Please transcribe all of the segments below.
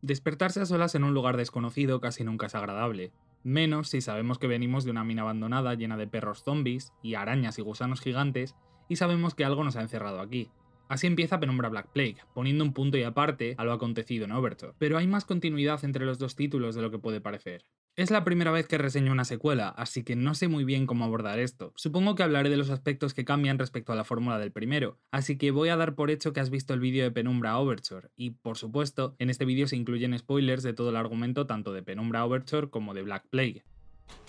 Despertarse a solas en un lugar desconocido casi nunca es agradable, menos si sabemos que venimos de una mina abandonada llena de perros zombis y arañas y gusanos gigantes y sabemos que algo nos ha encerrado aquí. Así empieza Penumbra Black Plague, poniendo un punto y aparte a lo acontecido en Overton, pero hay más continuidad entre los dos títulos de lo que puede parecer. Es la primera vez que reseño una secuela, así que no sé muy bien cómo abordar esto. Supongo que hablaré de los aspectos que cambian respecto a la fórmula del primero, así que voy a dar por hecho que has visto el vídeo de Penumbra Overture, y por supuesto, en este vídeo se incluyen spoilers de todo el argumento tanto de Penumbra Overture como de Black Plague.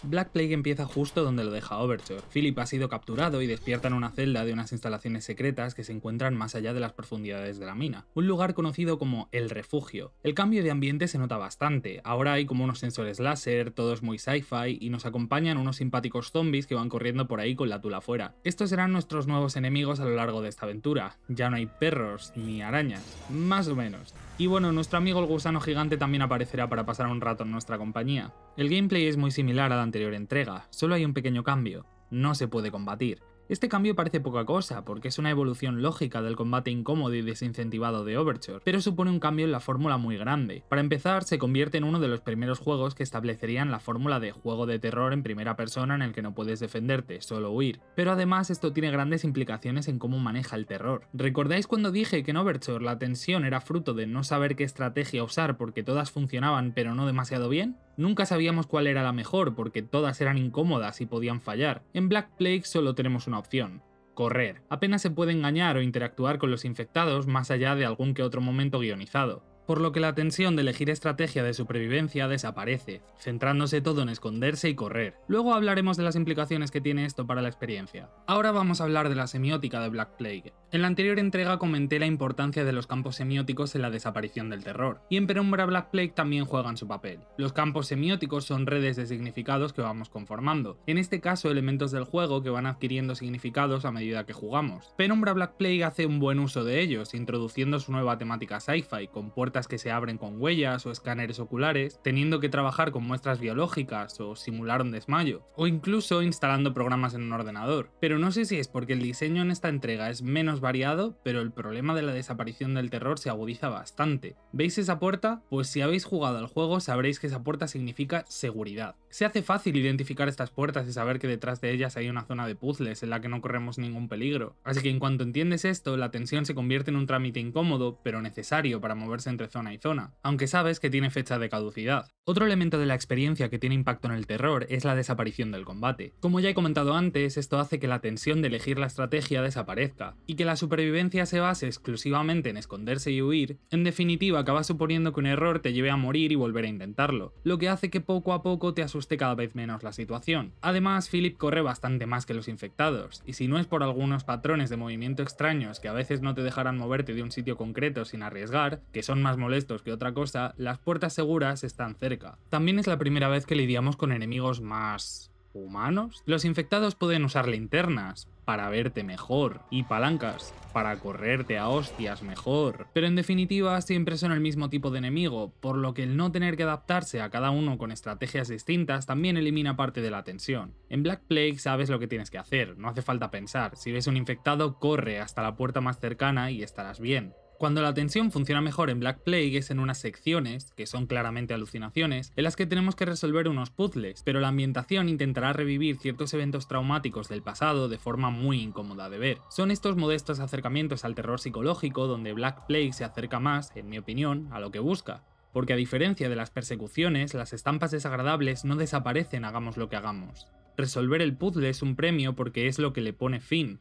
Black Plague empieza justo donde lo deja Overture. Philip ha sido capturado y despierta en una celda de unas instalaciones secretas que se encuentran más allá de las profundidades de la mina, un lugar conocido como el refugio. El cambio de ambiente se nota bastante, ahora hay como unos sensores láser, todo es muy sci-fi y nos acompañan unos simpáticos zombies que van corriendo por ahí con la tula fuera. Estos serán nuestros nuevos enemigos a lo largo de esta aventura, ya no hay perros ni arañas, más o menos. Y bueno, nuestro amigo el gusano gigante también aparecerá para pasar un rato en nuestra compañía. El gameplay es muy similar a la anterior entrega, solo hay un pequeño cambio, no se puede combatir. Este cambio parece poca cosa, porque es una evolución lógica del combate incómodo y desincentivado de Overture, pero supone un cambio en la fórmula muy grande. Para empezar, se convierte en uno de los primeros juegos que establecerían la fórmula de juego de terror en primera persona en el que no puedes defenderte, solo huir. Pero además esto tiene grandes implicaciones en cómo maneja el terror. ¿Recordáis cuando dije que en Overture la tensión era fruto de no saber qué estrategia usar porque todas funcionaban pero no demasiado bien? Nunca sabíamos cuál era la mejor porque todas eran incómodas y podían fallar. En Black Plague solo tenemos una opción, correr. Apenas se puede engañar o interactuar con los infectados más allá de algún que otro momento guionizado por lo que la tensión de elegir estrategia de supervivencia desaparece, centrándose todo en esconderse y correr. Luego hablaremos de las implicaciones que tiene esto para la experiencia. Ahora vamos a hablar de la semiótica de Black Plague. En la anterior entrega comenté la importancia de los campos semióticos en la desaparición del terror, y en Penumbra Black Plague también juegan su papel. Los campos semióticos son redes de significados que vamos conformando, en este caso elementos del juego que van adquiriendo significados a medida que jugamos. Penumbra Black Plague hace un buen uso de ellos, introduciendo su nueva temática sci-fi, con que se abren con huellas o escáneres oculares, teniendo que trabajar con muestras biológicas o simular un desmayo, o incluso instalando programas en un ordenador. Pero no sé si es porque el diseño en esta entrega es menos variado, pero el problema de la desaparición del terror se agudiza bastante. ¿Veis esa puerta? Pues si habéis jugado al juego sabréis que esa puerta significa seguridad. Se hace fácil identificar estas puertas y saber que detrás de ellas hay una zona de puzles en la que no corremos ningún peligro. Así que en cuanto entiendes esto, la tensión se convierte en un trámite incómodo, pero necesario para moverse entre zona y zona, aunque sabes que tiene fecha de caducidad. Otro elemento de la experiencia que tiene impacto en el terror es la desaparición del combate. Como ya he comentado antes, esto hace que la tensión de elegir la estrategia desaparezca, y que la supervivencia se base exclusivamente en esconderse y huir, en definitiva acaba suponiendo que un error te lleve a morir y volver a intentarlo, lo que hace que poco a poco te asuste cada vez menos la situación. Además, Philip corre bastante más que los infectados, y si no es por algunos patrones de movimiento extraños que a veces no te dejarán moverte de un sitio concreto sin arriesgar, que son más molestos que otra cosa, las puertas seguras están cerca. También es la primera vez que lidiamos con enemigos más humanos. Los infectados pueden usar linternas para verte mejor y palancas para correrte a hostias mejor. Pero en definitiva siempre son el mismo tipo de enemigo, por lo que el no tener que adaptarse a cada uno con estrategias distintas también elimina parte de la tensión. En Black Plague sabes lo que tienes que hacer, no hace falta pensar. Si ves un infectado, corre hasta la puerta más cercana y estarás bien. Cuando la tensión funciona mejor en Black Plague es en unas secciones, que son claramente alucinaciones, en las que tenemos que resolver unos puzzles, pero la ambientación intentará revivir ciertos eventos traumáticos del pasado de forma muy incómoda de ver. Son estos modestos acercamientos al terror psicológico donde Black Plague se acerca más, en mi opinión, a lo que busca, porque a diferencia de las persecuciones, las estampas desagradables no desaparecen hagamos lo que hagamos. Resolver el puzzle es un premio porque es lo que le pone fin,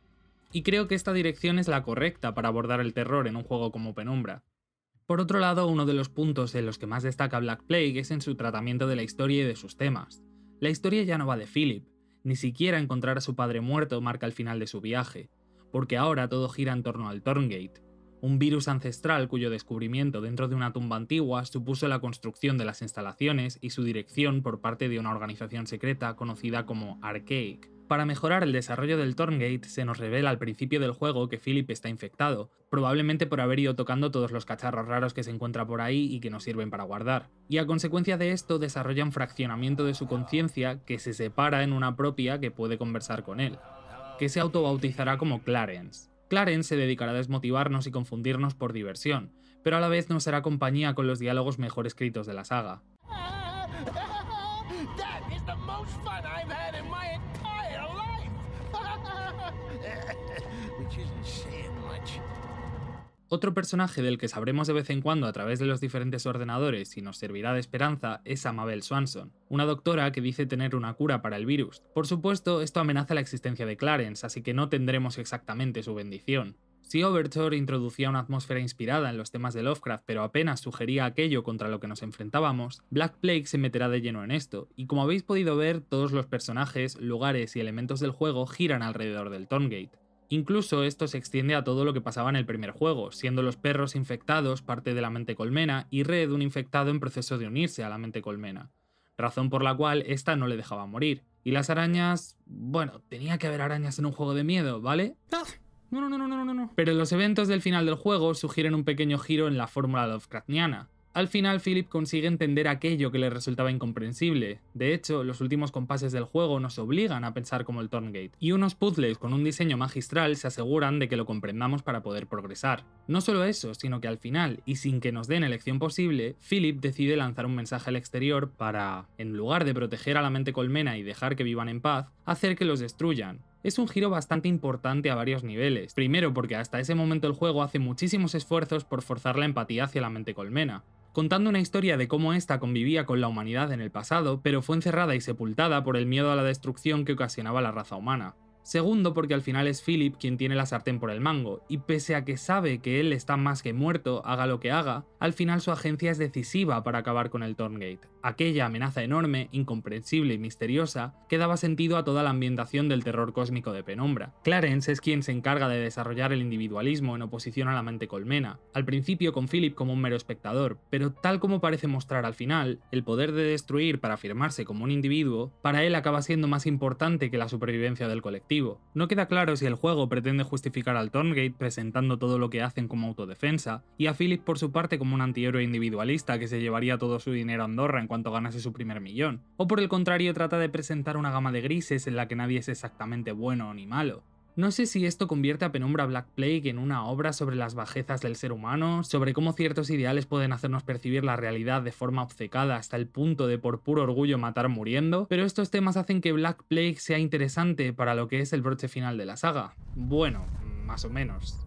y creo que esta dirección es la correcta para abordar el terror en un juego como Penumbra. Por otro lado, uno de los puntos en los que más destaca Black Plague es en su tratamiento de la historia y de sus temas. La historia ya no va de Philip, ni siquiera encontrar a su padre muerto marca el final de su viaje, porque ahora todo gira en torno al Torngate, un virus ancestral cuyo descubrimiento dentro de una tumba antigua supuso la construcción de las instalaciones y su dirección por parte de una organización secreta conocida como Archaic. Para mejorar el desarrollo del Torngate, se nos revela al principio del juego que Philip está infectado, probablemente por haber ido tocando todos los cacharros raros que se encuentra por ahí y que nos sirven para guardar. Y a consecuencia de esto desarrolla un fraccionamiento de su conciencia que se separa en una propia que puede conversar con él, que se autobautizará como Clarence. Clarence se dedicará a desmotivarnos y confundirnos por diversión, pero a la vez nos hará compañía con los diálogos mejor escritos de la saga. Otro personaje del que sabremos de vez en cuando a través de los diferentes ordenadores y nos servirá de esperanza es Amabel Swanson, una doctora que dice tener una cura para el virus. Por supuesto, esto amenaza la existencia de Clarence, así que no tendremos exactamente su bendición. Si Overture introducía una atmósfera inspirada en los temas de Lovecraft, pero apenas sugería aquello contra lo que nos enfrentábamos, Black Plague se meterá de lleno en esto, y como habéis podido ver, todos los personajes, lugares y elementos del juego giran alrededor del Tongate. Incluso esto se extiende a todo lo que pasaba en el primer juego, siendo los perros infectados parte de la mente colmena y Red un infectado en proceso de unirse a la mente colmena, razón por la cual esta no le dejaba morir. Y las arañas... bueno, tenía que haber arañas en un juego de miedo, ¿vale? ¡Ah! No, no, no, no, no, no. Pero los eventos del final del juego sugieren un pequeño giro en la fórmula Lovecraftiana, al final, Philip consigue entender aquello que le resultaba incomprensible. De hecho, los últimos compases del juego nos obligan a pensar como el Torngate, y unos puzzles con un diseño magistral se aseguran de que lo comprendamos para poder progresar. No solo eso, sino que al final, y sin que nos den elección posible, Philip decide lanzar un mensaje al exterior para, en lugar de proteger a la mente colmena y dejar que vivan en paz, hacer que los destruyan. Es un giro bastante importante a varios niveles. Primero porque hasta ese momento el juego hace muchísimos esfuerzos por forzar la empatía hacia la mente colmena, contando una historia de cómo ésta convivía con la humanidad en el pasado, pero fue encerrada y sepultada por el miedo a la destrucción que ocasionaba la raza humana. Segundo, porque al final es Philip quien tiene la sartén por el mango, y pese a que sabe que él está más que muerto, haga lo que haga, al final su agencia es decisiva para acabar con el Thorngate. Aquella amenaza enorme, incomprensible y misteriosa, que daba sentido a toda la ambientación del terror cósmico de Penumbra. Clarence es quien se encarga de desarrollar el individualismo en oposición a la mente colmena, al principio con Philip como un mero espectador, pero tal como parece mostrar al final, el poder de destruir para afirmarse como un individuo, para él acaba siendo más importante que la supervivencia del colectivo. No queda claro si el juego pretende justificar al Torngate presentando todo lo que hacen como autodefensa, y a Philip por su parte como un antihéroe individualista que se llevaría todo su dinero a Andorra en cuanto ganase su primer millón, o por el contrario trata de presentar una gama de grises en la que nadie es exactamente bueno ni malo. No sé si esto convierte a Penumbra Black Plague en una obra sobre las bajezas del ser humano, sobre cómo ciertos ideales pueden hacernos percibir la realidad de forma obcecada hasta el punto de por puro orgullo matar muriendo, pero estos temas hacen que Black Plague sea interesante para lo que es el broche final de la saga. Bueno, más o menos.